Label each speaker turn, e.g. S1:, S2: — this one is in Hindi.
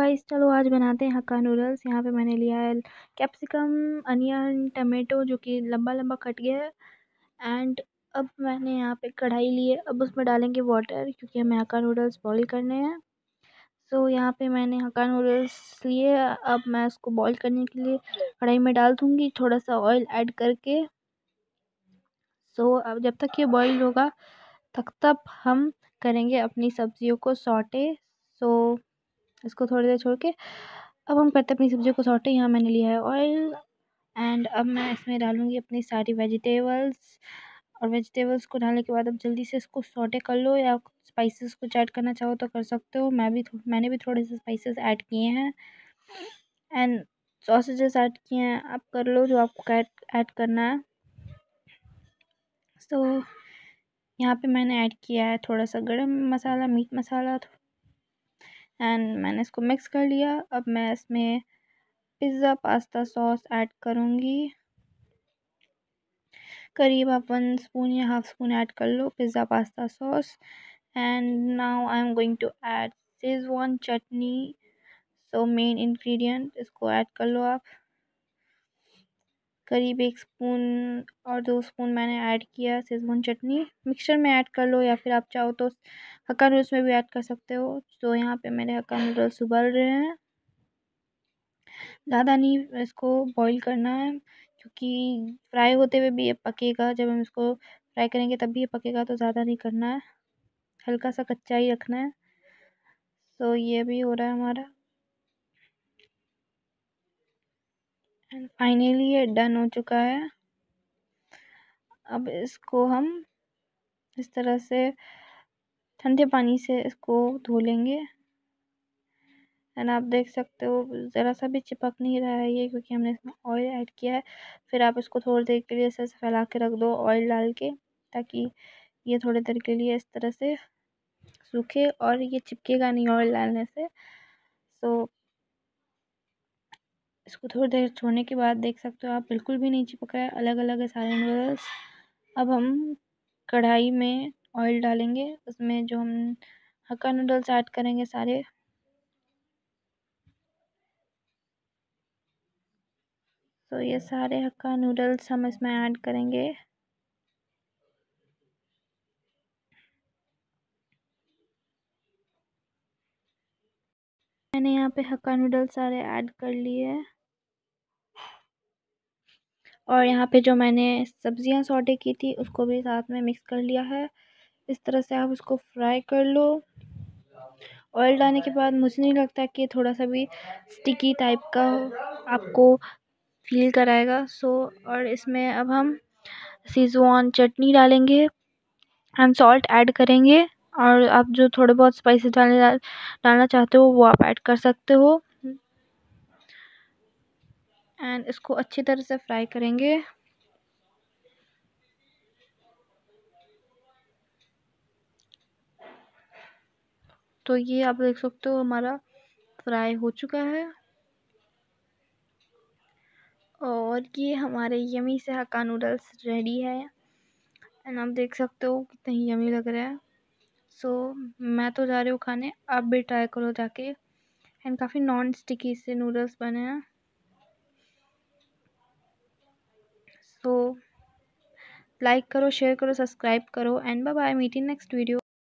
S1: गाइस चलो आज बनाते हैं हक्का नूडल्स यहाँ पे मैंने लिया है कैप्सिकम अनियन टमेटो जो कि लंबा लंबा कट गया है एंड अब मैंने यहाँ पे कढ़ाई ली है अब उसमें डालेंगे वाटर क्योंकि हमें हक्का नूडल्स बॉईल करने हैं सो so, यहाँ पे मैंने हक्का नूडल्स लिए अब मैं उसको बॉयल करने के लिए कढ़ाई में डाल दूँगी थोड़ा सा ऑयल ऐड करके सो so, अब जब तक ये बॉयल होगा तब तक हम करेंगे अपनी सब्जियों को सॉटे सो so, इसको थोड़ी देर छोड़ के अब हम करते हैं अपनी सब्ज़ियों को सॉटे यहाँ मैंने लिया है ऑयल एंड अब मैं इसमें डालूँगी अपनी सारी वेजिटेबल्स और वेजिटेबल्स को डालने के बाद अब जल्दी से इसको सॉटे कर लो या स्पाइसेस कुछ ऐड करना चाहो तो कर सकते हो मैं भी मैंने भी थोड़े से स्पाइसेस ऐड किए हैं एंड सॉसेजेस ऐड किए हैं आप कर लो जो आपको ऐड ऐड करना है सो so, यहाँ पे मैंने ऐड किया है थोड़ा सा गरम मसाला मीट मसाला एंड मैंने इसको मिक्स कर लिया अब मैं इसमें पिज़्ज़ा पास्ता सॉस ऐड करूँगी करीब आप वन स्पून या हाफ स्पून ऐड कर लो pizza pasta sauce and now I am going to add schezwan chutney so main ingredient इसको ऐड कर लो आप करीब एक स्पून और दो स्पून मैंने ऐड किया सेजवान चटनी मिक्सचर में ऐड कर लो या फिर आप चाहो तो हक्का नूडल्स में भी ऐड कर सकते हो तो यहाँ पे मेरे हक्का नूडल्स उबल रहे हैं ज़्यादा नहीं इसको बॉईल करना है क्योंकि फ्राई होते हुए भी ये पकेगा जब हम इसको फ्राई करेंगे तब भी ये पकेगा तो ज़्यादा नहीं करना है हल्का सा कच्चा ही रखना है तो ये भी हो रहा है हमारा एंड फाइनली ये डन हो चुका है अब इसको हम इस तरह से ठंडे पानी से इसको धो लेंगे एंड आप देख सकते हो ज़रा सा भी चिपक नहीं रहा है ये क्योंकि हमने इसमें ऑयल ऐड किया है फिर आप इसको थोड़ी देर के लिए ऐसे फैला के रख दो ऑयल डाल के ताकि ये थोड़ी देर के लिए इस तरह से सूखे और ये चिपकेगा नहीं ऑयल डालने से सो इसको थोड़ी देर छोड़ने के बाद देख सकते हो आप बिल्कुल भी नहीं चिपक रहा है अलग अलग है सारे नूडल्स अब हम कढ़ाई में ऑयल डालेंगे उसमें जो हम हक्का नूडल्स ऐड करेंगे सारे तो ये सारे हक्का नूडल्स हम इसमें ऐड करेंगे मैंने यहाँ पे हक्का नूडल्स सारे ऐड कर लिए और यहाँ पे जो मैंने सब्ज़ियाँ सॉटे की थी उसको भी साथ में मिक्स कर लिया है इस तरह से आप उसको फ्राई कर लो ऑयल डालने के बाद मुझे नहीं लगता कि थोड़ा सा भी स्टिकी टाइप का आपको फील कराएगा सो और इसमें अब हम सीजवान चटनी डालेंगे एंड सॉल्ट ऐड करेंगे और आप जो थोड़े बहुत स्पाइसेस डालने डालना चाहते हो वो आप ऐड कर सकते हो एंड इसको अच्छी तरह से फ्राई करेंगे तो ये आप देख सकते हो हमारा फ्राई हो चुका है और ये हमारे यमी से हक्का नूडल्स रेडी है एंड आप देख सकते हो कितने यमी लग रहा है सो so, मैं तो जा रही हूँ खाने आप भी ट्राई करो जाके एंड काफ़ी नॉन स्टिकी से नूडल्स बने हैं सो लाइक करो शेयर करो सब्सक्राइब करो and bye bye meet in next video